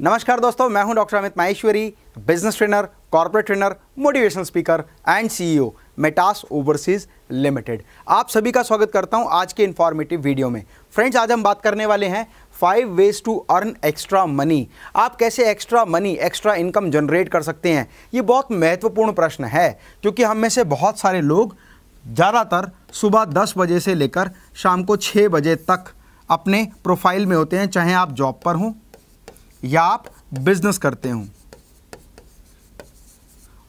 नमस्कार दोस्तों मैं हूं doctor Amit Maheshwari business trainer corporate trainer motivation speaker and CEO Metas overseas limited आप सभी का स्वागत करता हूं आज के इन्फॉर्मेटिव वीडियो में फ्रेंड्स आज हम बात करने वाले हैं five ways to earn extra money आप कैसे extra money extra income generate कर सकते हैं ये बहुत महत्वपूर्ण प्रश्न है क्योंकि हम में से बहुत सारे लोग ज़्यादातर सुबह दस बजे से लेकर शाम को छः बजे तक अपने प्रोफाइल में होते हैं चाहे आप जॉब पर हों या आप बिजनेस करते हो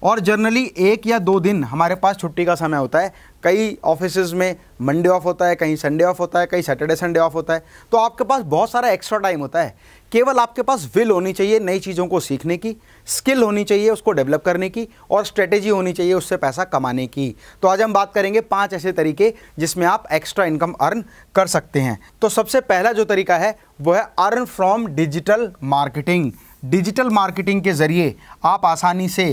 और जनरली एक या दो दिन हमारे पास छुट्टी का समय होता है कई ऑफिस में मंडे ऑफ होता है कहीं संडे ऑफ होता है कहीं सैटरडे संडे ऑफ होता है तो आपके पास बहुत सारा एक्स्ट्रा टाइम होता है केवल आपके पास विल होनी चाहिए नई चीज़ों को सीखने की स्किल होनी चाहिए उसको डेवलप करने की और स्ट्रेटेजी होनी चाहिए उससे पैसा कमाने की तो आज हम बात करेंगे पांच ऐसे तरीके जिसमें आप एक्स्ट्रा इनकम अर्न कर सकते हैं तो सबसे पहला जो तरीका है वो है earn from digital marketing digital marketing के ज़रिए आप आसानी से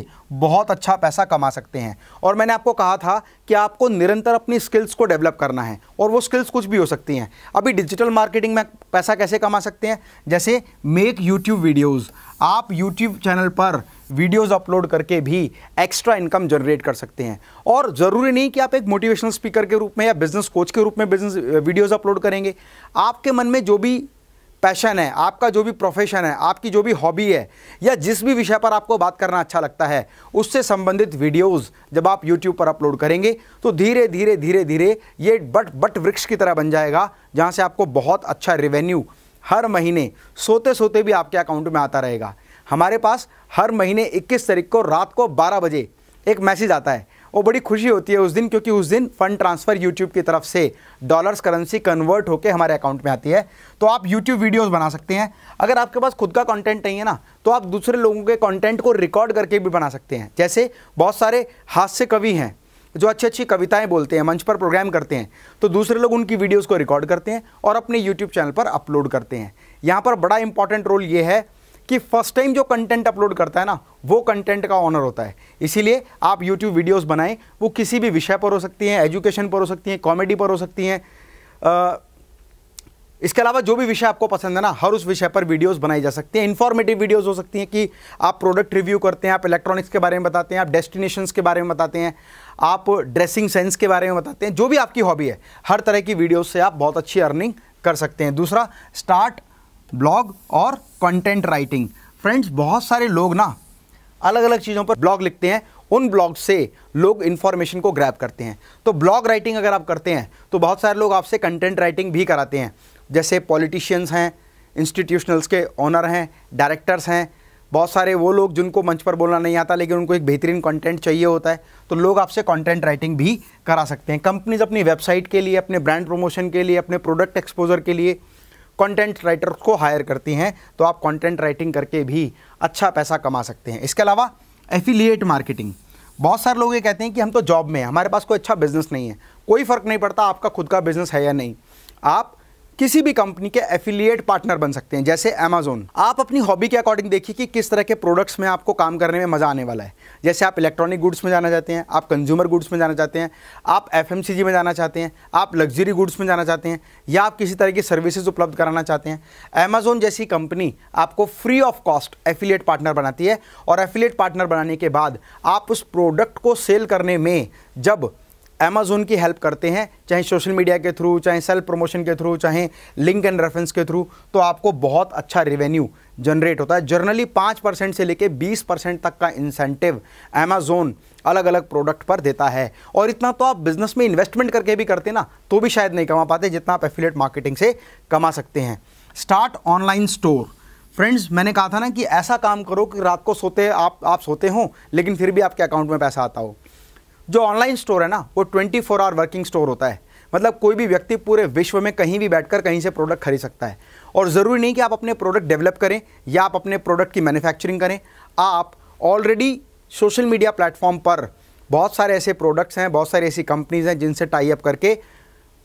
बहुत अच्छा पैसा कमा सकते हैं और मैंने आपको कहा था कि आपको निरंतर अपनी स्किल्स को डेवलप करना है और वो स्किल्स कुछ भी हो सकती हैं अभी डिजिटल मार्केटिंग में पैसा कैसे कमा सकते हैं जैसे मेक यूट्यूब वीडियोज़ आप यूट्यूब चैनल पर वीडियोज़ अपलोड करके भी एक्स्ट्रा इनकम जनरेट कर सकते हैं और ज़रूरी नहीं कि आप एक मोटिवेशनल स्पीकर के रूप में या बिज़नेस कोच के रूप में बिजनेस वीडियोज़ अपलोड करेंगे आपके मन में जो भी पैशन है आपका जो भी प्रोफेशन है आपकी जो भी हॉबी है या जिस भी विषय पर आपको बात करना अच्छा लगता है उससे संबंधित वीडियोस जब आप यूट्यूब पर अपलोड करेंगे तो धीरे धीरे धीरे धीरे ये बट बट वृक्ष की तरह बन जाएगा जहाँ से आपको बहुत अच्छा रिवेन्यू हर महीने सोते सोते भी आपके अकाउंट में आता रहेगा हमारे पास हर महीने इक्कीस तारीख को रात को बारह बजे एक मैसेज आता है वो बड़ी खुशी होती है उस दिन क्योंकि उस दिन फंड ट्रांसफ़र यूट्यूब की तरफ से डॉलर्स करेंसी कन्वर्ट होकर हमारे अकाउंट में आती है तो आप यूट्यूब वीडियोस बना सकते हैं अगर आपके पास खुद का कंटेंट नहीं है ना तो आप दूसरे लोगों के कंटेंट को रिकॉर्ड करके भी बना सकते हैं जैसे बहुत सारे हास्य कवि हैं जो अच्छी अच्छी कविताएं बोलते हैं मंच पर प्रोग्राम करते हैं तो दूसरे लोग उनकी वीडियोस को रिकॉर्ड करते हैं और अपने यूट्यूब चैनल पर अपलोड करते हैं यहाँ पर बड़ा इंपॉर्टेंट रोल ये है कि फर्स्ट टाइम जो कंटेंट अपलोड करता है ना वो कंटेंट का ऑनर होता है इसीलिए आप यूट्यूब वीडियोस बनाएं वो किसी भी विषय पर हो सकती हैं एजुकेशन पर हो सकती हैं कॉमेडी पर हो सकती हैं इसके अलावा जो भी विषय आपको पसंद है ना हर उस विषय पर वीडियोस बनाई जा सकती हैं इन्फॉर्मेटिव वीडियोस हो सकती हैं कि आप प्रोडक्ट रिव्यू करते हैं आप इलेक्ट्रॉनिक्स के बारे में बताते हैं आप डेस्टिनेशंस के बारे में बताते हैं आप ड्रेसिंग सेंस के बारे में बताते हैं जो भी आपकी हॉबी है हर तरह की वीडियोज से आप बहुत अच्छी अर्निंग कर सकते हैं दूसरा स्टार्ट ब्लॉग और कंटेंट राइटिंग फ्रेंड्स बहुत सारे लोग ना अलग अलग चीज़ों पर ब्लॉग लिखते हैं उन ब्लॉग से लोग इन्फॉर्मेशन को ग्रैप करते हैं तो ब्लॉग राइटिंग अगर आप करते हैं तो बहुत सारे लोग आपसे कंटेंट राइटिंग भी कराते हैं जैसे पॉलिटिशियंस हैं इंस्टीट्यूशनल्स के ऑनर हैं डायरेक्टर्स हैं बहुत सारे वो लोग जिनको मंच पर बोलना नहीं आता लेकिन उनको एक बेहतरीन कंटेंट चाहिए होता है तो लोग आपसे कंटेंट राइटिंग भी करा सकते हैं कंपनीज अपनी वेबसाइट के लिए अपने ब्रांड प्रमोशन के लिए अपने प्रोडक्ट एक्सपोजर के लिए कंटेंट राइटर को हायर करती हैं तो आप कंटेंट राइटिंग करके भी अच्छा पैसा कमा सकते हैं इसके अलावा एफिलिएट मार्केटिंग बहुत सारे लोग ये कहते हैं कि हम तो जॉब में हैं हमारे पास कोई अच्छा बिज़नेस नहीं है कोई फ़र्क नहीं पड़ता आपका खुद का बिज़नेस है या नहीं आप किसी भी कंपनी के एफिलिएट पार्टनर बन सकते हैं जैसे अमेजोन आप अपनी हॉबी के अकॉर्डिंग देखिए कि किस तरह के प्रोडक्ट्स में आपको काम करने में मज़ा आने वाला है जैसे आप इलेक्ट्रॉनिक गुड्स में जाना चाहते हैं आप कंज्यूमर गुड्स में जाना चाहते हैं आप एफ में जाना चाहते हैं आप लग्जरी गुड्स में जाना चाहते हैं या आप किसी तरह की सर्विसेज उपलब्ध कराना चाहते हैं अमेजोन जैसी कंपनी आपको free of cost affiliate partner बनाती है और एफिलिएट पार्टनर बनाने के बाद आप उस प्रोडक्ट को सेल करने में जब अमेजोन की हेल्प करते हैं चाहे सोशल मीडिया के थ्रू चाहे सेल्फ प्रमोशन के थ्रू चाहे लिंक एंड रेफरेंस के थ्रू तो आपको बहुत अच्छा रेवेन्यू जनरेट होता है जर्नली पाँच परसेंट से लेकर बीस परसेंट तक का इंसेंटिव अमेजोन अलग अलग प्रोडक्ट पर देता है और इतना तो आप बिजनेस में इन्वेस्टमेंट करके भी करते ना तो भी शायद नहीं कमा पाते जितना आप एफिलेट मार्केटिंग से कमा सकते हैं स्टार्ट ऑनलाइन स्टोर फ्रेंड्स मैंने कहा था ना कि ऐसा काम करो कि रात को सोते आप आप सोते हो लेकिन फिर भी आपके अकाउंट में पैसा आता हो जो ऑनलाइन स्टोर है ना वो twenty four hour working store होता है मतलब कोई भी व्यक्ति पूरे विश्व में कहीं भी बैठकर कहीं से प्रोडक्ट खरीद सकता है और ज़रूरी नहीं कि आप अपने प्रोडक्ट डेवलप करें या आप अपने प्रोडक्ट की मैन्युफैक्चरिंग करें आप ऑलरेडी सोशल मीडिया प्लेटफॉर्म पर बहुत सारे ऐसे प्रोडक्ट्स हैं बहुत सारी ऐसी कंपनीज़ हैं जिनसे टाई अप करके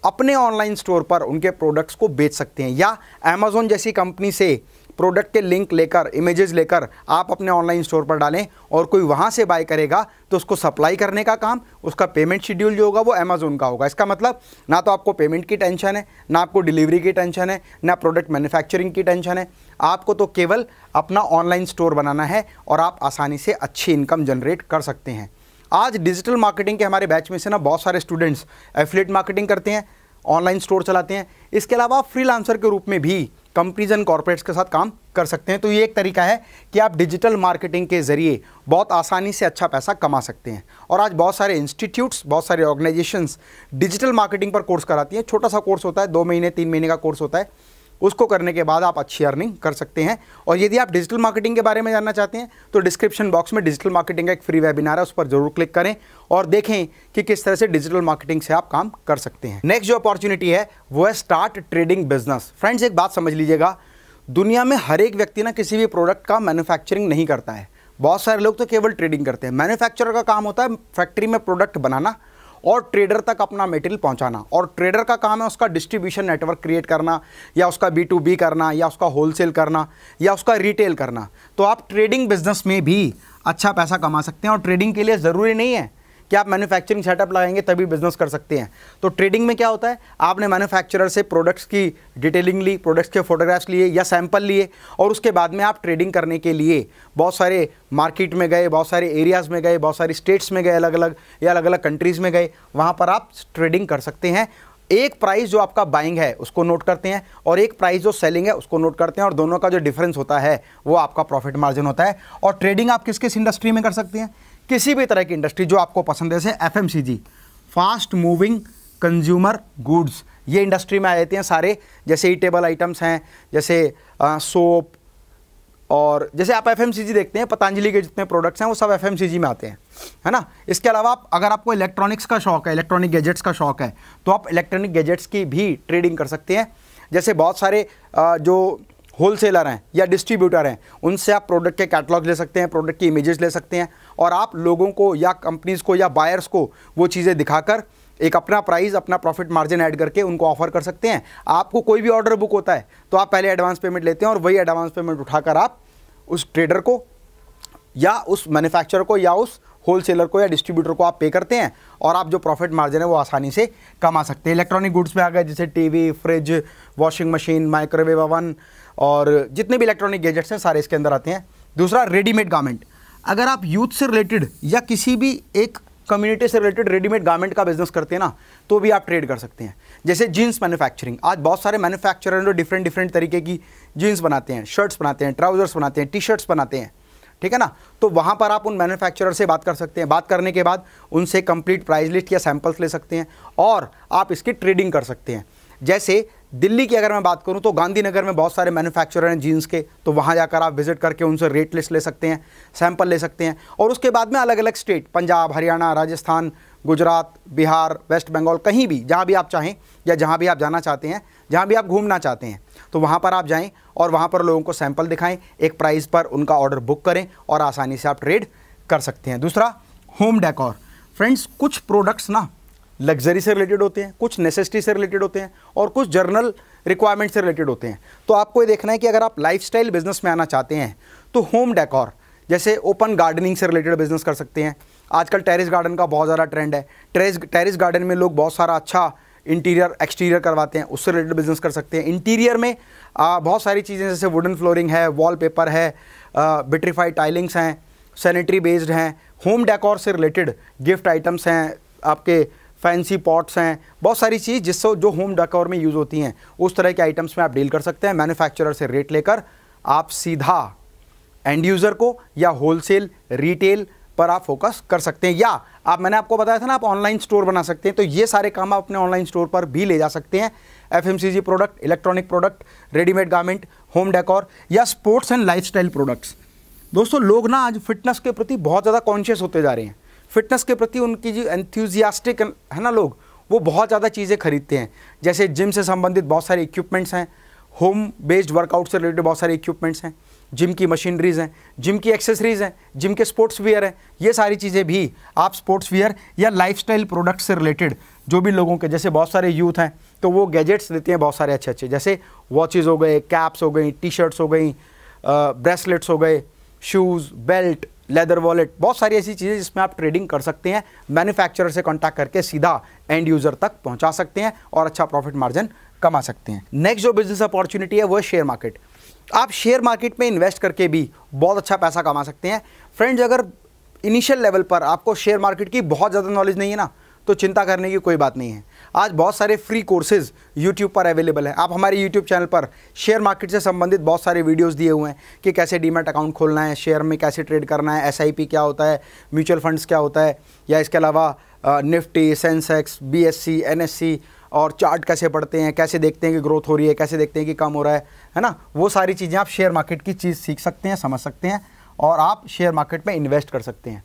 अपने ऑनलाइन स्टोर पर उनके प्रोडक्ट्स को बेच सकते हैं या अमेज़ोन जैसी कंपनी से प्रोडक्ट के लिंक लेकर इमेजेस लेकर आप अपने ऑनलाइन स्टोर पर डालें और कोई वहाँ से बाय करेगा तो उसको सप्लाई करने का काम उसका पेमेंट शेड्यूल जो होगा वो अमेजोन का होगा इसका मतलब ना तो आपको पेमेंट की टेंशन है ना आपको डिलीवरी की टेंशन है ना प्रोडक्ट मैन्युफैक्चरिंग की टेंशन है आपको तो केवल अपना ऑनलाइन स्टोर बनाना है और आप आसानी से अच्छी इनकम जनरेट कर सकते हैं आज डिजिटल मार्केटिंग के हमारे बैच में से ना बहुत सारे स्टूडेंट्स एफिलेट मार्केटिंग करते हैं ऑनलाइन स्टोर चलाते हैं इसके अलावा फ्रीलांसर के रूप में भी कंपनीज एंड कॉरपोरेट्स के साथ काम कर सकते हैं तो ये एक तरीका है कि आप डिजिटल मार्केटिंग के ज़रिए बहुत आसानी से अच्छा पैसा कमा सकते हैं और आज बहुत सारे इंस्टीट्यूट्स बहुत सारे ऑर्गेनाइजेशंस डिजिटल मार्केटिंग पर कोर्स कराती हैं छोटा सा कोर्स होता है दो महीने तीन महीने का कोर्स होता है उसको करने के बाद आप अच्छी अर्निंग कर सकते हैं और यदि आप डिजिटल मार्केटिंग के बारे में जानना चाहते हैं तो डिस्क्रिप्शन बॉक्स में डिजिटल मार्केटिंग का एक फ्री वेबिनार है उस पर जरूर क्लिक करें और देखें कि किस तरह से डिजिटल मार्केटिंग से आप काम कर सकते हैं नेक्स्ट जो अपॉर्चुनिटी है वो है स्टार्ट ट्रेडिंग बिजनेस फ्रेंड्स एक बात समझ लीजिएगा दुनिया में हर एक व्यक्ति ना किसी भी प्रोडक्ट का मैन्युफैक्चरिंग नहीं करता है बहुत सारे लोग तो केवल ट्रेडिंग करते हैं मैन्युफैक्चरर का काम होता है फैक्ट्री में प्रोडक्ट बनाना और ट्रेडर तक अपना मेटेरियल पहुंचाना और ट्रेडर का काम है उसका डिस्ट्रीब्यूशन नेटवर्क क्रिएट करना या उसका बी टू बी करना या उसका होलसेल करना या उसका रिटेल करना तो आप ट्रेडिंग बिजनेस में भी अच्छा पैसा कमा सकते हैं और ट्रेडिंग के लिए ज़रूरी नहीं है कि आप मैन्युफैक्चरिंग सेटअप लगाएंगे तभी बिजनेस कर सकते हैं तो ट्रेडिंग में क्या होता है आपने मैन्युफैक्चरर से प्रोडक्ट्स की डिटेलिंग ली प्रोडक्ट्स के फोटोग्राफ्स लिए या सैंपल लिए और उसके बाद में आप ट्रेडिंग करने के लिए बहुत सारे मार्केट में गए बहुत सारे एरियाज़ में गए बहुत सारी स्टेट्स में गए अलग अलग या अलग अलग कंट्रीज़ में गए वहाँ पर आप ट्रेडिंग कर सकते हैं एक प्राइस जो आपका बाइंग है उसको नोट करते हैं और एक प्राइस जो सेलिंग है उसको नोट करते हैं और दोनों का जो डिफरेंस होता है वो आपका प्रॉफिट मार्जिन होता है और ट्रेडिंग आप किस किस इंडस्ट्री में कर सकते हैं किसी भी तरह की इंडस्ट्री जो आपको पसंद है जैसे F fast moving consumer goods ये इंडस्ट्री में आ जाती हैं सारे जैसे ईटेबल आइटम्स हैं जैसे सोप और जैसे आप एफ देखते हैं पतंजलि के जितने प्रोडक्ट्स हैं वो सब एफ में आते हैं है ना इसके अलावा आप अगर आपको इलेक्ट्रॉनिक्स का शौक है इलेक्ट्रॉनिक गैजेट्स का शौक है तो आप इलेक्ट्रॉनिक गैजेट्स की भी ट्रेडिंग कर सकते हैं जैसे बहुत सारे जो होल सेलर हैं या डिस्ट्रीब्यूटर हैं उनसे आप प्रोडक्ट के कैटलॉग ले सकते हैं प्रोडक्ट की इमेजेस ले सकते हैं और आप लोगों को या कंपनीज़ को या बायर्स को वो चीज़ें दिखाकर एक अपना प्राइस अपना प्रॉफिट मार्जिन ऐड करके उनको ऑफर कर सकते हैं आपको कोई भी ऑर्डर बुक होता है तो आप पहले एडवांस पेमेंट लेते हैं और वही एडवांस पेमेंट उठाकर आप उस ट्रेडर को या उस मैन्युफैक्चरर को या उस होलसेलर को या डिस्ट्रीब्यूटर को आप पे करते हैं और आप जो प्रॉफिट मार्जिन है वो आसानी से कमा सकते हैं इलेक्ट्रॉनिक गुड्स में आ गए जैसे TV fridge washing machine microwave oven और जितने भी इलेक्ट्रॉनिक गैजेट्स हैं सारे इसके अंदर आते हैं दूसरा रेडीमेड गारमेंट अगर आप यूथ से रिलेटेड या किसी भी एक कम्युनिटी से रिलेटेड रेडीमेड गारमेंट का बिजनेस करते हैं ना तो भी आप ट्रेड कर सकते हैं जैसे जीन्स मैन्युफैक्चरिंग आज बहुत सारे मैन्युफैक्चरर जो डिफरेंट डिफरेंट तरीके की जीन्स बनाते हैं शर्ट्स बनाते हैं ट्राउजर्स बनाते हैं टी शर्ट्स बनाते हैं ठीक है ना तो वहाँ पर आप उन मैन्युफैक्चरर से बात कर सकते हैं बात करने के बाद उनसे कंप्लीट प्राइस लिस्ट या सैम्पल्स ले सकते हैं और आप इसकी ट्रेडिंग कर सकते हैं जैसे दिल्ली की अगर मैं बात करूं तो गांधीनगर में बहुत सारे मैन्युफैक्चरर हैं जीन्स के तो वहां जाकर आप विजिट करके उनसे रेट लिस्ट ले सकते हैं सैंपल ले सकते हैं और उसके बाद में अलग अलग स्टेट पंजाब हरियाणा राजस्थान गुजरात बिहार वेस्ट बंगाल कहीं भी जहाँ भी आप चाहें या जहाँ भी आप जाना चाहते हैं जहाँ भी आप घूमना चाहते हैं तो वहाँ पर आप जाएँ और वहाँ पर लोगों को सैंपल दिखाएँ एक प्राइस पर उनका ऑर्डर बुक करें और आसानी से आप ट्रेड कर सकते हैं दूसरा होम डेकोर फ्रेंड्स कुछ प्रोडक्ट्स ना लग्जरी से रिलेटेड होते हैं कुछ नेसेसिटी से रिलेटेड होते हैं और कुछ जर्नल रिक्वायरमेंट से रिलेटेड होते हैं तो आपको ये देखना है कि अगर आप लाइफस्टाइल बिजनेस में आना चाहते हैं तो होम डेकोर जैसे ओपन गार्डनिंग से रिलेटेड बिजनेस कर सकते हैं आजकल टेरिस गार्डन का बहुत ज़्यादा ट्रेंड है टेरिस टेरिस गार्डन में लोग बहुत सारा अच्छा इंटीरियर एक्सटीरियर करवाते हैं उससे रिलेटेड बिजनेस कर सकते हैं इंटीरियर में आ, बहुत सारी चीज़ें जैसे वुडन फ्लोरिंग है वॉलपेपर है बिट्रीफाइड टाइलिंग्स हैं सैनिटरी बेस्ड हैं होम डेकोर से रिलेटेड गिफ्ट आइटम्स हैं आपके फैंसी पॉट्स हैं बहुत सारी चीज़ जिससे जो होम डेकोर में यूज़ होती हैं उस तरह के आइटम्स में आप डील कर सकते हैं मैन्युफैक्चरर से रेट लेकर आप सीधा एंड यूज़र को या होलसेल रिटेल पर आप फोकस कर सकते हैं या आप मैंने आपको बताया था ना आप ऑनलाइन स्टोर बना सकते हैं तो ये सारे काम आप अपने ऑनलाइन स्टोर पर भी ले जा सकते हैं F product electronic product readymade garment home decor या स्पोर्ट्स एंड लाइफस्टाइल प्रोडक्ट्स दोस्तों लोग ना आज फिटनेस के प्रति बहुत ज़्यादा कॉन्शियस होते जा रहे हैं फिटनेस के प्रति उनकी जो एंथ्यूजियास्टिक है ना लोग वो बहुत ज़्यादा चीज़ें खरीदते हैं जैसे जिम से संबंधित बहुत सारे इक्विपमेंट्स हैं होम बेस्ड वर्कआउट से रिलेटेड बहुत सारे इक्विपमेंट्स हैं जिम की मशीनरीज हैं जिम की एक्सेसरीज हैं जिम के स्पोर्ट्स वियर हैं ये सारी चीज़ें भी आप स्पोर्ट्स वियर या स्टाइल प्रोडक्ट्स से रिलेटेड जो भी लोगों के जैसे बहुत सारे यूथ हैं तो वो गैजेट्स देते हैं बहुत सारे अच्छे अच्छे जैसे वॉचेज़ हो गए कैप्स हो गई टी शर्ट्स हो गई ब्रेसलेट्स हो गए शूज़ बेल्ट लेदर वॉलेट बहुत सारी ऐसी चीज़ें जिसमें आप ट्रेडिंग कर सकते हैं मैन्युफैक्चरर से कॉन्टैक्ट करके सीधा एंड यूज़र तक पहुंचा सकते हैं और अच्छा प्रॉफिट मार्जिन कमा सकते हैं नेक्स्ट जो बिजनेस अपॉर्चुनिटी है वो है शेयर मार्केट आप शेयर मार्केट में इन्वेस्ट करके भी बहुत अच्छा पैसा कमा सकते हैं फ्रेंड्स अगर इनिशियल लेवल पर आपको शेयर मार्केट की बहुत ज़्यादा नॉलेज नहीं है ना तो चिंता करने की कोई बात नहीं है आज बहुत सारे फ्री कोर्सेज यूट्यूब पर अवेलेबल हैं आप हमारे यूट्यूब चैनल पर शेयर मार्केट से संबंधित बहुत सारे वीडियोस दिए हुए हैं कि कैसे डीमेट अकाउंट खोलना है शेयर में कैसे ट्रेड करना है एस क्या होता है म्यूचुअल फंड्स क्या होता है या इसके अलावा निफ्टी सेंसेक्स बी एस और चार्ट कैसे पढ़ते हैं कैसे देखते हैं कि ग्रोथ हो रही है कैसे देखते हैं कि कम हो रहा है है ना वो सारी चीज़ें आप शेयर मार्केट की चीज़ सीख सकते हैं समझ सकते हैं और आप शेयर मार्केट में इन्वेस्ट कर सकते हैं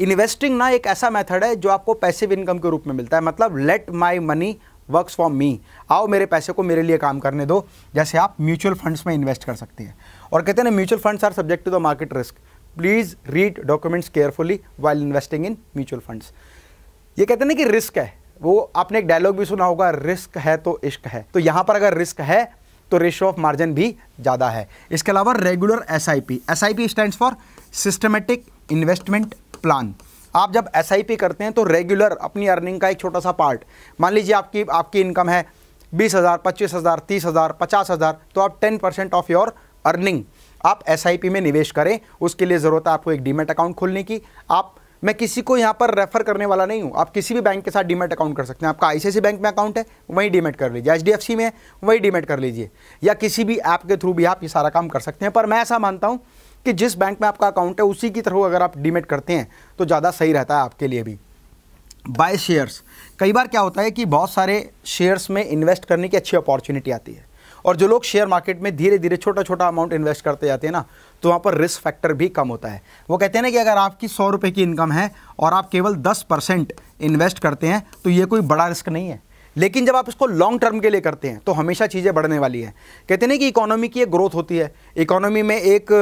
इन्वेस्टिंग ना एक ऐसा मेथड है जो आपको पैसिव इनकम के रूप में मिलता है मतलब let my money works for me आओ मेरे पैसे को मेरे लिए काम करने दो जैसे आप म्यूचुअल फंड्स में इन्वेस्ट कर सकती हैं और कहते हैं ना mutual funds are subject to the market risk please read documents carefully while investing in mutual funds ये कहते हैं ना कि रिस्क है वो आपने एक डायलॉग भी सुना होगा रिस्क है तो इश्क है तो यहाँ पर अगर रिस्क है तो रेशो ऑफ मार्जिन भी ज़्यादा है इसके अलावा regular S I P S I P stand for systematic investment plan आप जब एस करते हैं तो रेगुलर अपनी अर्निंग का एक छोटा सा पार्ट मान लीजिए आपकी आपकी इनकम है बीस हज़ार पच्चीस हज़ार तीस हज़ार पचास हज़ार तो आप ten percent of your earning आप एस में निवेश करें उसके लिए ज़रूरत है आपको एक डीमेट अकाउंट खोलने की आप मैं किसी को यहाँ पर रेफर करने वाला नहीं हूँ आप किसी भी बैंक के साथ डीमेट अकाउंट कर सकते हैं आपका आई बैंक में अकाउंट है वहीं डीमेट कर लीजिए एच में वहीं डीमेट कर लीजिए या किसी भी ऐप के थ्रू भी आप ये सारा काम कर सकते हैं पर मैं ऐसा मानता हूँ कि जिस बैंक में आपका अकाउंट है उसी की तरह अगर आप डीमेट करते हैं तो ज़्यादा सही रहता है आपके लिए भी बाय शेयर्स कई बार क्या होता है कि बहुत सारे शेयर्स में इन्वेस्ट करने की अच्छी अपॉर्चुनिटी आती है और जो लोग शेयर मार्केट में धीरे धीरे छोटा छोटा अमाउंट इन्वेस्ट करते जाते हैं ना तो वहाँ पर रिस्क फैक्टर भी कम होता है वो कहते हैं ना कि अगर आपकी सौ रुपये की इनकम है और आप केवल दस परसेंट इन्वेस्ट करते हैं तो ये कोई बड़ा रिस्क नहीं है लेकिन जब आप इसको लॉन्ग टर्म के लिए करते हैं तो हमेशा चीज़ें बढ़ने वाली हैं कहते हैं कि इकोनॉमी की एक ग्रोथ होती है इकोनॉमी में एक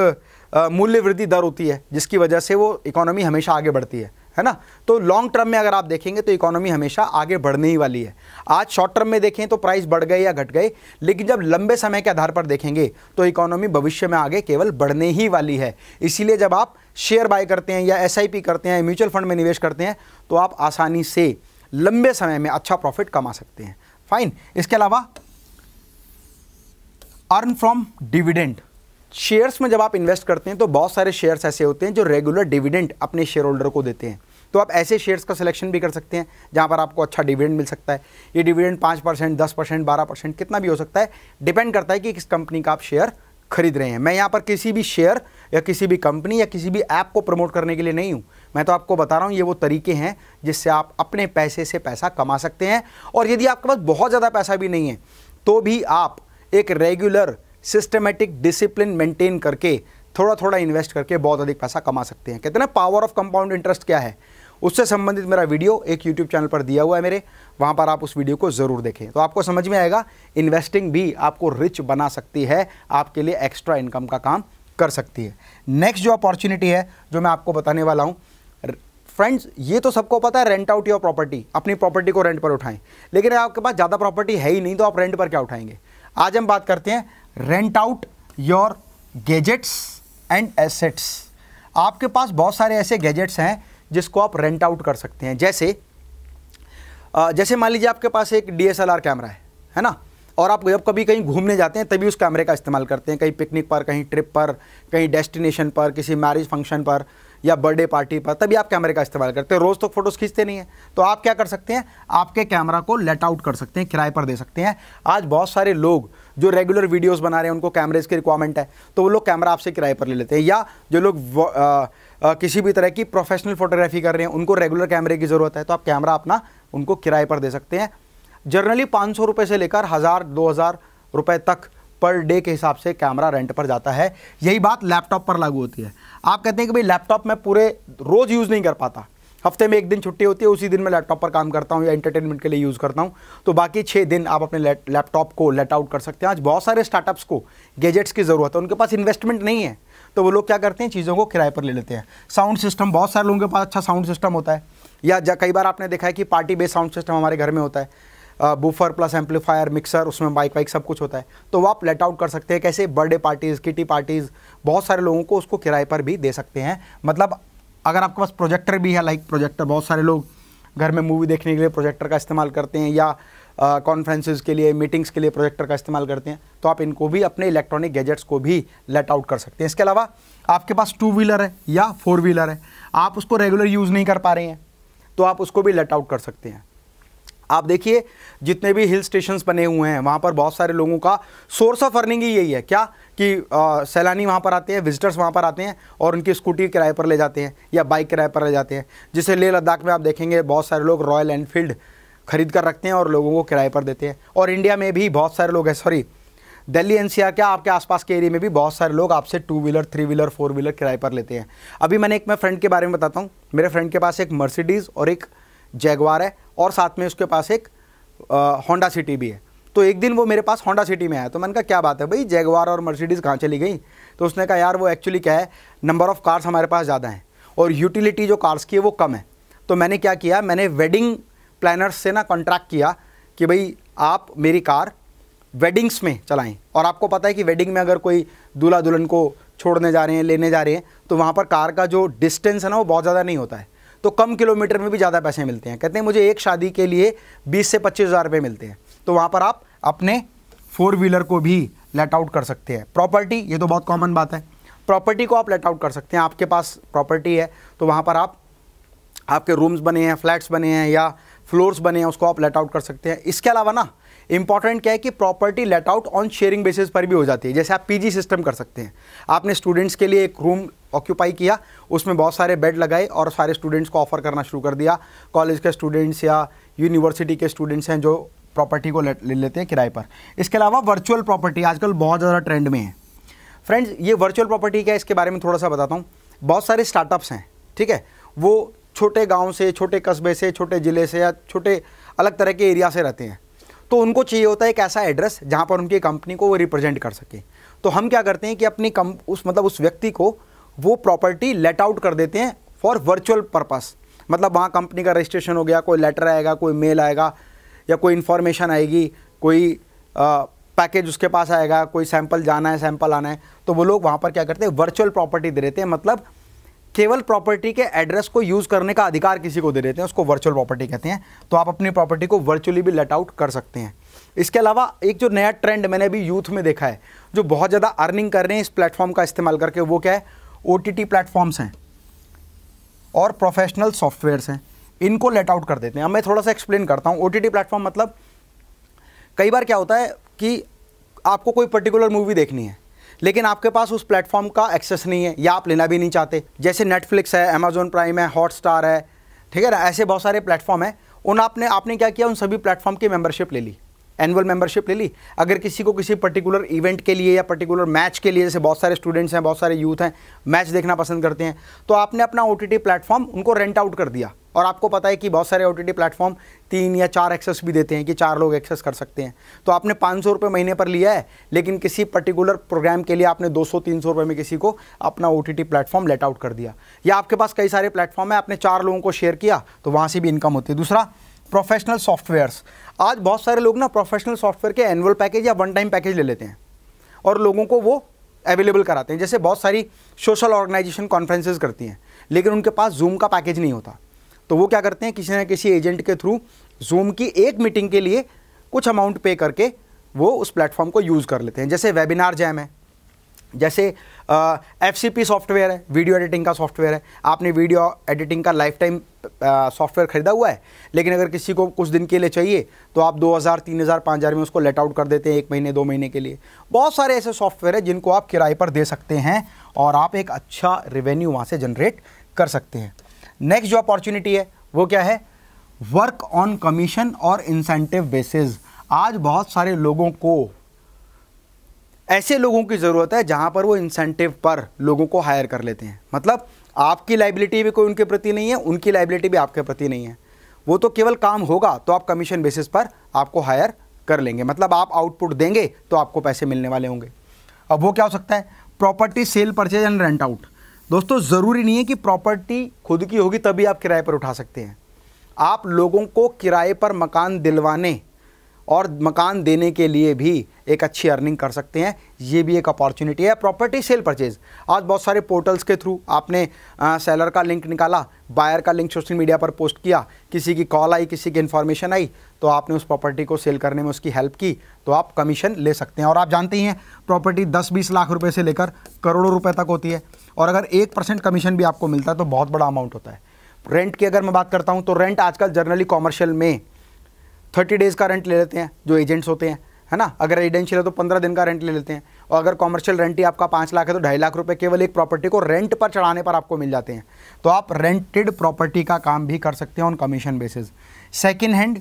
मूल्य वृद्धि दर होती है जिसकी वजह से वो इकोनॉमी हमेशा आगे बढ़ती है है ना तो लॉन्ग टर्म में अगर आप देखेंगे तो इकोनॉमी हमेशा आगे बढ़ने ही वाली है आज शॉर्ट टर्म में देखें तो प्राइस बढ़ गए या घट गए लेकिन जब लंबे समय के आधार पर देखेंगे तो इकोनॉमी भविष्य में आगे केवल बढ़ने ही वाली है इसीलिए जब आप शेयर बाय करते हैं या एस करते हैं म्यूचुअल फंड में निवेश करते हैं तो आप आसानी से लंबे समय में अच्छा प्रॉफिट कमा सकते हैं फाइन इसके अलावा अर्न फ्रॉम डिविडेंड शेयर्स में जब आप इन्वेस्ट करते हैं तो बहुत सारे शेयर्स ऐसे होते हैं जो रेगुलर डिविडेंड अपने शेयर होल्डर को देते हैं तो आप ऐसे शेयर्स का सिलेक्शन भी कर सकते हैं जहाँ पर आपको अच्छा डिविडेंड मिल सकता है ये डिविडेंड पाँच परसेंट दस परसेंट बारह परसेंट कितना भी हो सकता है डिपेंड करता है कि किस कंपनी का आप शेयर खरीद रहे हैं मैं यहाँ पर किसी भी शेयर या किसी भी कंपनी या किसी भी ऐप को प्रमोट करने के लिए नहीं हूँ मैं तो आपको बता रहा हूँ ये वो तरीके हैं जिससे आप अपने पैसे से पैसा कमा सकते हैं और यदि आपके पास बहुत ज़्यादा पैसा भी नहीं है तो भी आप एक रेगुलर सिस्टमेटिक डिसिप्लिन मेंटेन करके थोड़ा थोड़ा इन्वेस्ट करके बहुत अधिक पैसा कमा सकते हैं कहते हैं ना पावर ऑफ कंपाउंड इंटरेस्ट क्या है उससे संबंधित मेरा वीडियो एक यूट्यूब चैनल पर दिया हुआ है मेरे वहाँ पर आप उस वीडियो को ज़रूर देखें तो आपको समझ में आएगा इन्वेस्टिंग भी आपको रिच बना सकती है आपके लिए एक्स्ट्रा इनकम का काम कर सकती है नेक्स्ट जो अपॉर्चुनिटी है जो मैं आपको बताने वाला हूँ फ्रेंड्स ये तो सबको पता है रेंट आउट योर प्रॉपर्टी अपनी प्रॉपर्टी को रेंट पर उठाएं लेकिन आपके पास ज़्यादा प्रॉपर्टी है ही नहीं तो आप रेंट पर क्या उठाएंगे आज हम बात करते हैं rent out your gadgets and assets आपके पास बहुत सारे ऐसे गैजेट्स हैं जिसको आप रेंट आउट कर सकते हैं जैसे जैसे मान लीजिए आपके पास एक डीएसएलआर कैमरा है है ना और आप जब कभी कहीं घूमने जाते हैं तभी उस कैमरे का इस्तेमाल करते हैं कहीं पिकनिक पर कहीं ट्रिप पर कहीं डेस्टिनेशन पर किसी मैरिज फंक्शन पर या बर्थडे पार्टी पर तभी आप कैमरे का इस्तेमाल करते हैं रोज़ तो फोटोज़ खींचते नहीं हैं तो आप क्या कर सकते हैं आपके कैमरा को लेट आउट कर सकते हैं किराए पर दे सकते हैं आज बहुत सारे लोग जो रेगुलर वीडियोस बना रहे हैं उनको कैमरेज की रिक्वायरमेंट है तो वो लोग कैमरा आपसे किराए पर ले लेते हैं या जो लोग किसी भी तरह की प्रोफेशनल फोटोग्राफी कर रहे हैं उनको रेगुलर कैमरे की ज़रूरत है तो आप कैमरा अपना उनको किराए पर दे सकते हैं जनरली पाँच सौ से लेकर हज़ार दो हज़ार तक पर डे के हिसाब से कैमरा रेंट पर जाता है यही बात लैपटॉप पर लागू होती है आप कहते हैं कि भाई लैपटॉप मैं पूरे रोज़ यूज़ नहीं कर पाता हफ्ते में एक दिन छुट्टी होती है उसी दिन मैं लैपटॉप पर काम करता हूँ या इंटरटेनमेंट के लिए यूज़ करता हूँ तो बाकी छः दिन आप अपने लैपटॉप को लेट आउट कर सकते हैं आज बहुत सारे स्टार्टअप्स को गैजेट्स की ज़रूरत है उनके पास इन्वेस्टमेंट नहीं है तो वो लोग क्या करते हैं चीज़ों को किराए पर ले लेते हैं साउंड सिस्टम बहुत सारे लोगों के पास अच्छा साउंड सिस्टम होता है या कई बार आपने देखा है कि पार्टी बेस्ड साउंड सिस्टम हमारे घर में होता है बूफर प्लस एम्पलीफायर मिक्सर उसमें बाइक वाइक सब कुछ होता है तो वो आप लेट आउट कर सकते हैं कैसे बर्थडे पार्टीज़ किटी पार्टीज़ बहुत सारे लोगों को उसको किराए पर भी दे सकते हैं मतलब अगर आपके पास प्रोजेक्टर भी है लाइक प्रोजेक्टर बहुत सारे लोग घर में मूवी देखने के लिए प्रोजेक्टर का इस्तेमाल करते हैं या कॉन्फ्रेंसेज के लिए मीटिंग्स के लिए प्रोजेक्टर का इस्तेमाल करते हैं तो आप इनको भी अपने इलेक्ट्रॉनिक गैजेट्स को भी लेट आउट कर सकते हैं इसके अलावा आपके पास टू व्हीलर है या फोर व्हीलर है आप उसको रेगुलर यूज़ नहीं कर पा रहे हैं तो आप उसको भी लेट आउट कर सकते हैं आप देखिए जितने भी हिल स्टेशंस बने हुए हैं वहाँ पर बहुत सारे लोगों का सोर्स ऑफ अर्निंग ही यही है क्या कि सैलानी वहाँ पर आते हैं विजिटर्स वहाँ पर आते हैं और उनकी स्कूटी किराए पर ले जाते हैं या बाइक किराए पर ले जाते हैं जिसे लेह लद्दाख में आप देखेंगे बहुत सारे लोग रॉयल एनफील्ड खरीद कर रखते हैं और लोगों को किराए पर देते हैं और इंडिया में भी बहुत सारे लोग हैं सॉरी दिल्ली एनसीआर क्या आपके आसपास के एरिया में भी बहुत सारे लोग आपसे two wheeler three wheeler four wheeler किराए पर लेते हैं अभी मैंने एक मैं फ्रेंड के बारे में बताता हूँ मेरे फ्रेंड के पास एक मर्सिडीज़ और एक जैगवार है और साथ में उसके पास एक होंडा सिटी भी है तो एक दिन वो मेरे पास होंडा सिटी में आया तो मैंने कहा क्या बात है भाई जैगवार और मर्सिडीज़ कहाँ चली गई तो उसने कहा यार वो एक्चुअली क्या है नंबर ऑफ़ कार्स हमारे पास ज़्यादा हैं और यूटिलिटी जो कार्स की है वो कम है तो मैंने क्या किया मैंने वेडिंग प्लानर्स से ना कॉन्ट्रैक्ट किया कि भाई आप मेरी कार वेडिंग्स में चलाएं और आपको पता है कि वेडिंग में अगर कोई दूल्हा दुल्हन को छोड़ने जा रहे हैं लेने जा रहे हैं तो वहाँ पर कार का जो डिस्टेंस है ना वो बहुत ज़्यादा नहीं होता है तो कम किलोमीटर में भी ज़्यादा पैसे मिलते हैं कहते हैं मुझे एक शादी के लिए बीस से पच्चीस हज़ार रुपये मिलते हैं तो वहाँ पर आप अपने फोर व्हीलर को भी लेट आउट कर सकते हैं प्रॉपर्टी ये तो बहुत कॉमन बात है प्रॉपर्टी को आप लेट आउट कर सकते हैं आपके पास प्रॉपर्टी है तो वहाँ पर आप आपके रूम्स बने हैं फ्लैट्स बने हैं या फ्लोर्स बने हैं उसको आप लेट आउट कर सकते हैं इसके अलावा ना इंपॉर्टेंट क्या है कि property let out on sharing basis पर भी हो जाती है जैसे आप पीजी सिस्टम कर सकते हैं आपने स्टूडेंट्स के लिए एक रूम ऑक्यूपाई किया उसमें बहुत सारे बेड लगाए और सारे स्टूडेंट्स को ऑफर करना शुरू कर दिया कॉलेज के स्टूडेंट्स या यूनिवर्सिटी के स्टूडेंट्स हैं जो प्रॉपर्टी को ले, लेते हैं किराए पर इसके अलावा वर्चुअल प्रॉपर्टी आजकल बहुत ज़्यादा ट्रेंड में है फ्रेंड्स ये वर्चुअल प्रॉपर्टी क्या है इसके बारे में थोड़ा सा बताता हूँ बहुत सारे स्टार्टअप्स हैं ठीक है वो छोटे गाँव से छोटे कस्बे से छोटे ज़िले से या छोटे अलग तरह के एरिया से रहते हैं तो उनको चाहिए होता है एक ऐसा एड्रेस जहाँ पर उनकी कंपनी को वो रिप्रेजेंट कर सके तो हम क्या करते हैं कि अपनी कम उस मतलब उस व्यक्ति को वो प्रॉपर्टी लेट आउट कर देते हैं फॉर वर्चुअल पर्पस मतलब वहाँ कंपनी का रजिस्ट्रेशन हो गया कोई लेटर आएगा कोई मेल आएगा या कोई इन्फॉर्मेशन आएगी कोई पैकेज उसके पास आएगा कोई सैंपल जाना है सैंपल आना है तो वो लोग वहाँ पर क्या करते हैं वर्चुअल प्रॉपर्टी दे देते हैं मतलब केवल प्रॉपर्टी के एड्रेस को यूज़ करने का अधिकार किसी को दे देते हैं उसको वर्चुअल प्रॉपर्टी कहते हैं तो आप अपनी प्रॉपर्टी को वर्चुअली भी लेट आउट कर सकते हैं इसके अलावा एक जो नया ट्रेंड मैंने अभी यूथ में देखा है जो बहुत ज़्यादा अर्निंग कर रहे हैं इस प्लेटफॉर्म का इस्तेमाल करके वो क्या है ओ टी टी प्लेटफॉर्म्स हैं और प्रोफेशनल सॉफ्टवेयर्स हैं इनको लेट आउट कर देते हैं अब मैं थोड़ा सा एक्सप्लेन करता हूँ ओ टी टी प्लेटफॉर्म मतलब कई बार क्या होता है कि आपको कोई पर्टिकुलर मूवी देखनी है लेकिन आपके पास उस प्लेटफॉर्म का एक्सेस नहीं है या आप लेना भी नहीं चाहते जैसे नेटफ्लिक्स है अमेजोन प्राइम है हॉटस्टार है ठीक है ना ऐसे बहुत सारे प्लेटफॉर्म हैं उन आपने आपने क्या किया उन सभी प्लेटफॉर्म की मेम्बरशिप ले ली एनुअल मेंबरशिप ले ली अगर किसी को किसी पर्टिकुलर इवेंट के लिए या पर्टिकुलर मैच के लिए जैसे बहुत सारे स्टूडेंट्स हैं बहुत सारे यूथ हैं मैच देखना पसंद करते हैं तो आपने अपना ओ टी प्लेटफॉर्म उनको रेंट आउट कर दिया और आपको पता है कि बहुत सारे ओ टी प्लेटफॉर्म तीन या चार एक्सेस भी देते हैं कि चार लोग एक्सेस कर सकते हैं तो आपने पाँच सौ रुपये महीने पर लिया है लेकिन किसी पर्टिकुलर प्रोग्राम के लिए आपने दो सौ तीन सौ में किसी को अपना O T platform let out कर दिया या आपके पास कई सारे प्लेटफॉर्म है आपने चार लोगों को शेयर किया तो वहाँ से भी इनकम होती है दूसरा प्रोफेशनल सॉफ्टवेयर्स आज बहुत सारे लोग ना प्रोफेशनल सॉफ्टवेयर के एनुअल पैकेज या वन टाइम पैकेज ले लेते हैं और लोगों को वो अवेलेबल कराते हैं जैसे बहुत सारी सोशल ऑर्गेनाइजेशन कॉन्फ्रेंसेज करती हैं लेकिन उनके पास जूम का पैकेज नहीं होता तो वो क्या करते हैं किसी ना किसी एजेंट के थ्रू जूम की एक मीटिंग के लिए कुछ अमाउंट पे करके वो उस प्लेटफॉर्म को यूज़ कर लेते हैं जैसे वेबिनार जैम है जैसे एफ सॉफ्टवेयर है वीडियो एडिटिंग का सॉफ्टवेयर है आपने वीडियो एडिटिंग का लाइफ टाइम सॉफ्टवेयर ख़रीदा हुआ है लेकिन अगर किसी को कुछ दिन के लिए चाहिए तो आप 2000, 3000, 5000 में उसको लेट आउट कर देते हैं एक महीने दो महीने के लिए बहुत सारे ऐसे सॉफ्टवेयर हैं जिनको आप किराए पर दे सकते हैं और आप एक अच्छा रिवेन्यू वहाँ से जनरेट कर सकते हैं नेक्स्ट जो अपॉर्चुनिटी है वो क्या है वर्क ऑन कमीशन और इंसेंटिव बेसिस आज बहुत सारे लोगों को ऐसे लोगों की ज़रूरत है जहाँ पर वो इंसेंटिव पर लोगों को हायर कर लेते हैं मतलब आपकी लाइबिलिटी भी कोई उनके प्रति नहीं है उनकी लाइबिलिटी भी आपके प्रति नहीं है वो तो केवल काम होगा तो आप कमीशन बेसिस पर आपको हायर कर लेंगे मतलब आप आउटपुट देंगे तो आपको पैसे मिलने वाले होंगे अब वो क्या हो सकता है property sale purchase and rent out दोस्तों ज़रूरी नहीं है कि प्रॉपर्टी खुद की होगी तभी आप किराए पर उठा सकते हैं आप लोगों को किराए पर मकान दिलवाने और मकान देने के लिए भी एक अच्छी अर्निंग कर सकते हैं ये भी एक अपॉर्चुनिटी है प्रॉपर्टी सेल परचेज आज बहुत सारे पोर्टल्स के थ्रू आपने आ, सेलर का लिंक निकाला बायर का लिंक सोशल मीडिया पर पोस्ट किया किसी की कॉल आई किसी की इन्फॉर्मेशन आई तो आपने उस प्रॉपर्टी को सेल करने में उसकी हेल्प की तो आप कमीशन ले सकते हैं और आप जानते ही हैं प्रॉपर्टी दस बीस लाख रुपये से लेकर करोड़ों रुपये तक होती है और अगर एक परसेंट कमीशन भी आपको मिलता है तो बहुत बड़ा अमाउंट होता है रेंट की अगर मैं बात करता हूँ तो रेंट आजकल जनरली कॉमर्शियल में थर्टी डेज़ का रेंट ले लेते हैं जो एजेंट्स होते हैं है ना अगर रेजिडेंशियल है तो पंद्रह दिन का रेंट ले लेते हैं और अगर कॉमर्शियल रेंट ही आपका पाँच लाख है तो ढाई लाख रुपए केवल एक प्रॉपर्टी को रेंट पर चढ़ाने पर आपको मिल जाते हैं तो आप रेंटेड प्रॉपर्टी का काम भी कर सकते हैं on commission basis second hand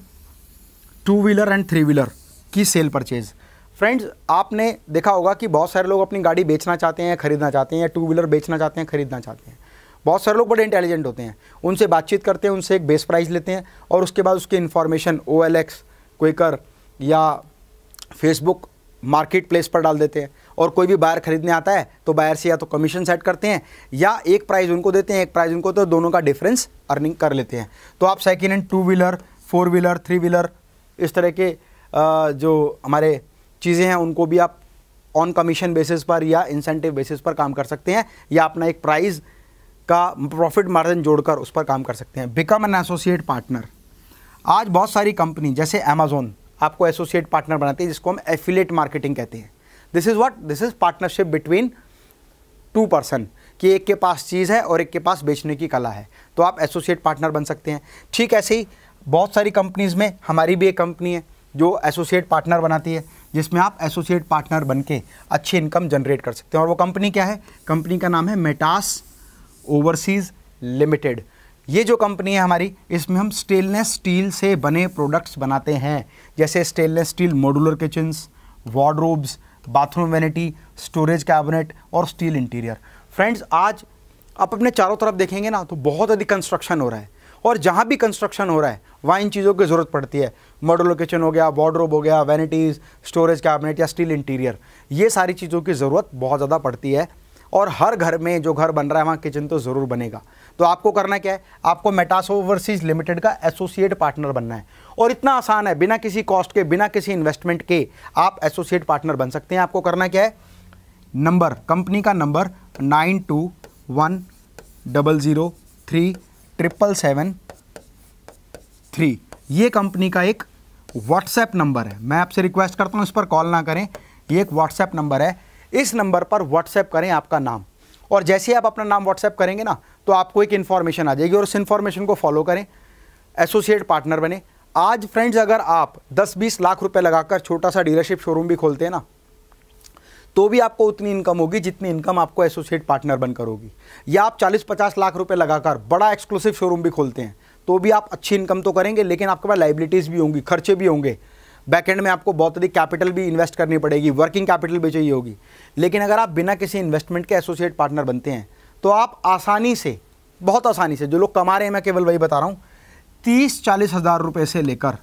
two wheeler and three wheeler की सेल परचेज़ फ्रेंड्स आपने देखा होगा कि बहुत सारे लोग अपनी गाड़ी बेचना चाहते हैं खरीदना चाहते हैं या टू व्हीलर बेचना चाहते हैं खरीदना चाहते हैं बहुत सारे लोग बड़े इंटेलिजेंट होते हैं उनसे बातचीत करते हैं उनसे एक बेस प्राइस लेते हैं और उसके बाद उसकी information O L X Quikr या फेसबुक मार्केट प्लेस पर डाल देते हैं और कोई भी बायर खरीदने आता है तो बायर से या तो कमीशन सेट करते हैं या एक प्राइस उनको देते हैं एक प्राइस उनको तो दोनों का डिफरेंस अर्निंग कर लेते हैं तो आप second hand two wheeler four wheeler three wheeler इस तरह के जो हमारे चीज़ें हैं उनको भी आप ऑन कमीशन बेसिस पर या इंसेंटिव बेसिस पर काम कर सकते हैं या अपना एक प्राइज़ का प्रॉफिट मार्जिन जोड़कर उस पर काम कर सकते हैं बिकम एन एसोसिएट पार्टनर आज बहुत सारी कंपनी जैसे अमेजोन आपको एसोसिएट पार्टनर बनाती है जिसको हम एफिलेट मार्केटिंग कहते हैं this is what this is partnership between two person कि एक के पास चीज़ है और एक के पास बेचने की कला है तो आप एसोसिएट पार्टनर बन सकते हैं ठीक ऐसे ही बहुत सारी कंपनीज़ में हमारी भी एक कंपनी है जो एसोसिएट पार्टनर बनाती है जिसमें आप एसोसिएट पार्टनर बन के अच्छी इनकम जनरेट कर सकते हैं और वो कंपनी क्या है कंपनी का नाम है मेटास ओवरसीज़ लिमिटेड ये जो कंपनी है हमारी इसमें हम स्टेनलेस स्टील से बने प्रोडक्ट्स बनाते हैं जैसे stainless steel modular kitchens wardrobes bathroom vanity storage cabinet और स्टील इंटीरियर फ्रेंड्स आज आप अपने चारों तरफ देखेंगे ना तो बहुत अधिक कंस्ट्रक्शन हो रहा है और जहाँ भी कंस्ट्रक्शन हो रहा है वहाँ इन चीज़ों की ज़रूरत पड़ती है मॉडुलर किचन हो गया वार्डरोब हो गया वैनिटीज़ स्टोरेज कैबिनेट या स्टील इंटीरियर ये सारी चीज़ों की ज़रूरत बहुत ज़्यादा पड़ती है और हर घर में जो घर बन रहा है वहाँ किचन तो ज़रूर बनेगा तो आपको करना क्या है आपको मेटासो ओवरसीज लिमिटेड का एसोसिएट पार्टनर बनना है और इतना आसान है बिना किसी कॉस्ट के बिना किसी इन्वेस्टमेंट के आप एसोसिएट पार्टनर बन सकते हैं आपको करना क्या है नंबर कंपनी का number nine two one double zero three triple seven three ये कंपनी का एक व्हाट्सएप नंबर है मैं आपसे रिक्वेस्ट करता हूँ इस पर कॉल ना करें ये एक व्हाट्सएप नंबर है इस नंबर पर व्हाट्सएप करें आपका नाम और जैसे ही आप अपना नाम व्हाट्सएप करेंगे ना तो आपको एक इन्फॉर्मेशन आ जाएगी और उस इन्फॉर्मेशन को फॉलो करें एसोसिएट पार्टनर बने आज फ्रेंड्स अगर आप 10-20 लाख रुपए लगाकर छोटा सा डीलरशिप शोरूम भी खोलते हैं ना तो भी आपको उतनी इनकम होगी जितनी इनकम आपको एसोसिएट पार्टनर बनकर होगी या आप 40-50 लाख रुपए लगाकर बड़ा एक्सक्लूसिव शोरूम भी खोलते हैं तो भी आप अच्छी इनकम तो करेंगे लेकिन आपके पास लाइबिलिटीज़ भी होंगी खर्चे भी होंगे बैकएंड में आपको बहुत अधिक कैपिटल भी इन्वेस्ट करनी पड़ेगी वर्किंग कैपिटल भी चाहिए होगी लेकिन अगर आप बिना किसी इन्वेस्टमेंट के एसोसिएट पार्टनर बनते हैं तो आप आसानी से बहुत आसानी से जो लोग कमा रहे हैं मैं केवल वही बता रहा हूँ तीस चालीस हज़ार रुपये से लेकर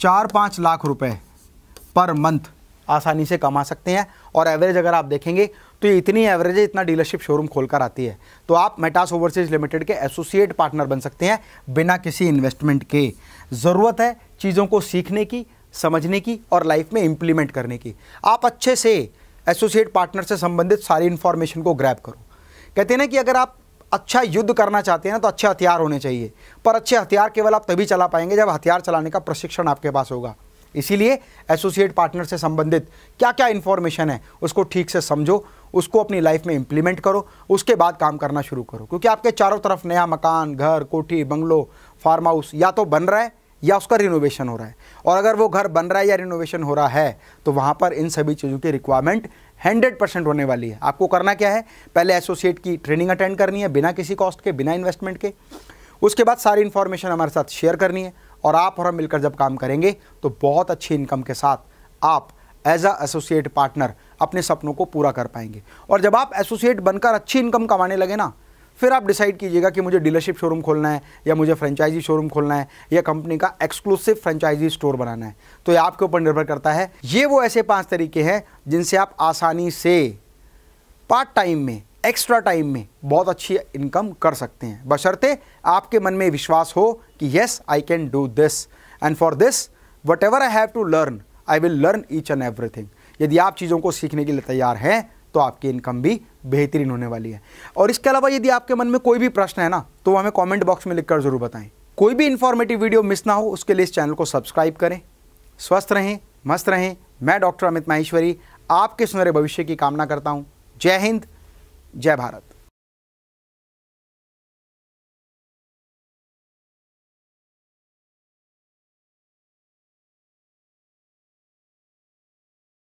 चार पाँच लाख रुपए पर मंथ आसानी से कमा सकते हैं और एवरेज अगर आप देखेंगे तो ये इतनी एवरेज है इतना डीलरशिप शोरूम खोलकर आती है तो आप मेटास ओवरसीज लिमिटेड के एसोसिएट पार्टनर बन सकते हैं बिना किसी इन्वेस्टमेंट के ज़रूरत है चीज़ों को सीखने की समझने की और लाइफ में इम्प्लीमेंट करने की आप अच्छे से एसोसिएट पार्टनर से संबंधित सारी इन्फॉर्मेशन को ग्रैप करो कहते हैं ना कि अगर आप अच्छा युद्ध करना चाहते हैं ना तो अच्छे हथियार होने चाहिए पर अच्छे हथियार केवल आप तभी चला पाएंगे जब हथियार चलाने का प्रशिक्षण आपके पास होगा इसीलिए एसोसिएट पार्टनर से संबंधित क्या क्या इन्फॉर्मेशन है उसको ठीक से समझो उसको अपनी लाइफ में इम्प्लीमेंट करो उसके बाद काम करना शुरू करो क्योंकि आपके चारों तरफ नया मकान घर कोठी बंगलो फार्म हाउस या तो बन रहा है या उसका रिनोवेशन हो रहा है और अगर वो घर बन रहा है या रिनोवेशन हो रहा है तो वहाँ पर इन सभी चीज़ों की रिक्वायरमेंट हंड्रेड परसेंट होने वाली है आपको करना क्या है पहले एसोसिएट की ट्रेनिंग अटेंड करनी है बिना किसी कॉस्ट के बिना इन्वेस्टमेंट के उसके बाद सारी इन्फॉर्मेशन हमारे साथ शेयर करनी है और आप और हम मिलकर जब काम करेंगे तो बहुत अच्छी इनकम के साथ आप एज अ एसोसिएट पार्टनर अपने सपनों को पूरा कर पाएंगे और जब आप एसोसिएट बनकर अच्छी इनकम कमाने लगे ना फिर आप डिसाइड कीजिएगा कि मुझे डीलरशिप शोरूम खोलना है या मुझे फ्रेंचाइजी शोरूम खोलना है या कंपनी का एक्सक्लूसिव फ्रेंचाइजी स्टोर बनाना है तो ये आपके ऊपर निर्भर करता है ये वो ऐसे पाँच तरीके हैं जिनसे आप आसानी से पार्ट टाइम में एक्स्ट्रा टाइम में बहुत अच्छी इनकम कर सकते हैं बशर्ते आपके मन में विश्वास हो कि yes I can do this and for this whatever I have to learn I will learn each and everything यदि आप चीज़ों को सीखने के लिए तैयार हैं तो आपकी इनकम भी बेहतरीन होने वाली है और इसके अलावा यदि आपके मन में कोई भी प्रश्न है ना तो हमें कॉमेंट बॉक्स में लिखकर ज़रूर बताएं कोई भी इन्फॉर्मेटिव वीडियो मिस ना हो उसके लिए इस चैनल को सब्सक्राइब करें स्वस्थ रहें मस्त रहें मैं डॉक्टर अमित माहेश्वरी आपके सुनहरे भविष्य की कामना करता हूँ जय हिंद जय भारत